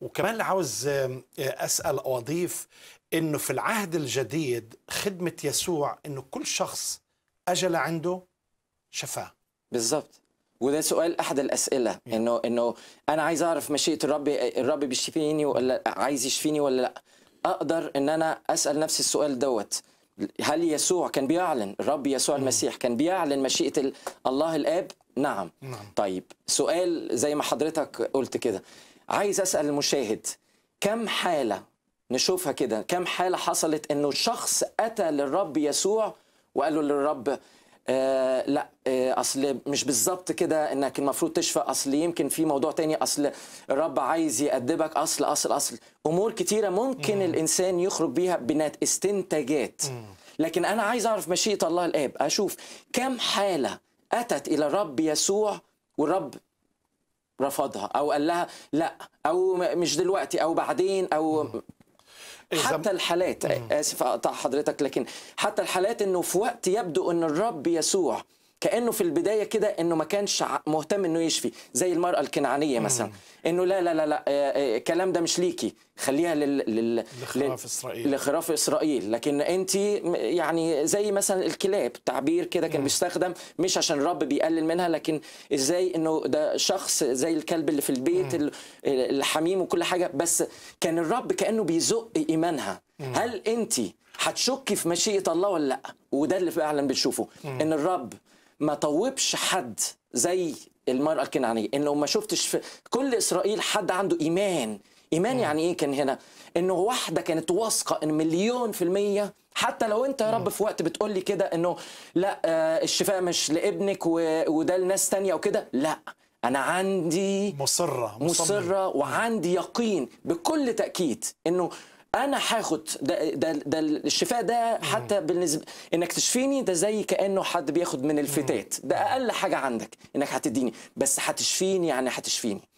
وكمان اللي عاوز آه، اسال او اضيف انه في العهد الجديد خدمه يسوع انه كل شخص اجل عنده شفاه بالظبط وده سؤال احد الاسئله انه انه انا عايز اعرف مشيئه الرب الرب بيشفيني ولا عايز يشفيني ولا لا اقدر ان انا اسال نفسي السؤال دوت هل يسوع كان بيعلن الرب يسوع المسيح كان بيعلن مشيئه الله الاب نعم. نعم طيب سؤال زي ما حضرتك قلت كده عايز اسال المشاهد كم حاله نشوفها كده كم حاله حصلت انه شخص اتى للرب يسوع وقال له للرب آه لا آه اصل مش بالظبط كده انك المفروض تشفى اصل يمكن في موضوع تاني اصل الرب عايز يأدبك اصل اصل اصل امور كتيره ممكن مم. الانسان يخرج بيها بنات استنتاجات لكن انا عايز اعرف مشيئه الله الاب اشوف كم حاله اتت الى الرب يسوع والرب رفضها او قال لها لا او مش دلوقتي او بعدين او حتى الحالات اسف اقطع حضرتك لكن حتى الحالات انه في وقت يبدو ان الرب يسوع كانه في البدايه كده انه ما كانش مهتم انه يشفي زي المراه الكنعانيه مثلا انه لا لا لا لا آه، آه، الكلام ده مش ليكي خليها لل, لل... لخراف اسرائيل لخراف اسرائيل لكن انت يعني زي مثلا الكلاب تعبير كده كان بيستخدم مش عشان الرب بيقلل منها لكن ازاي انه ده شخص زي الكلب اللي في البيت الحميم وكل حاجه بس كان الرب كانه بيزق ايمانها هل انت هتشكي في مشيئه الله ولا لا وده اللي فعلا بتشوفه ان الرب ما طوبش حد زي المرأة الكنعانية انه ما شفتش في كل اسرائيل حد عنده ايمان ايمان يعني ايه كان هنا انه واحدة كانت واثقة ان مليون في المية حتى لو انت يا رب في وقت بتقول لي كده انه لا آه، الشفاء مش لابنك وده لناس تانية وكده لا انا عندي مصرة مصرة وعندي يقين بكل تأكيد انه انا هاخد ده, ده ده الشفاء ده حتى بالنسبه انك تشفيني ده زي كانه حد بياخد من الفتات ده اقل حاجه عندك انك هتديني بس هتشفيني يعني هتشفيني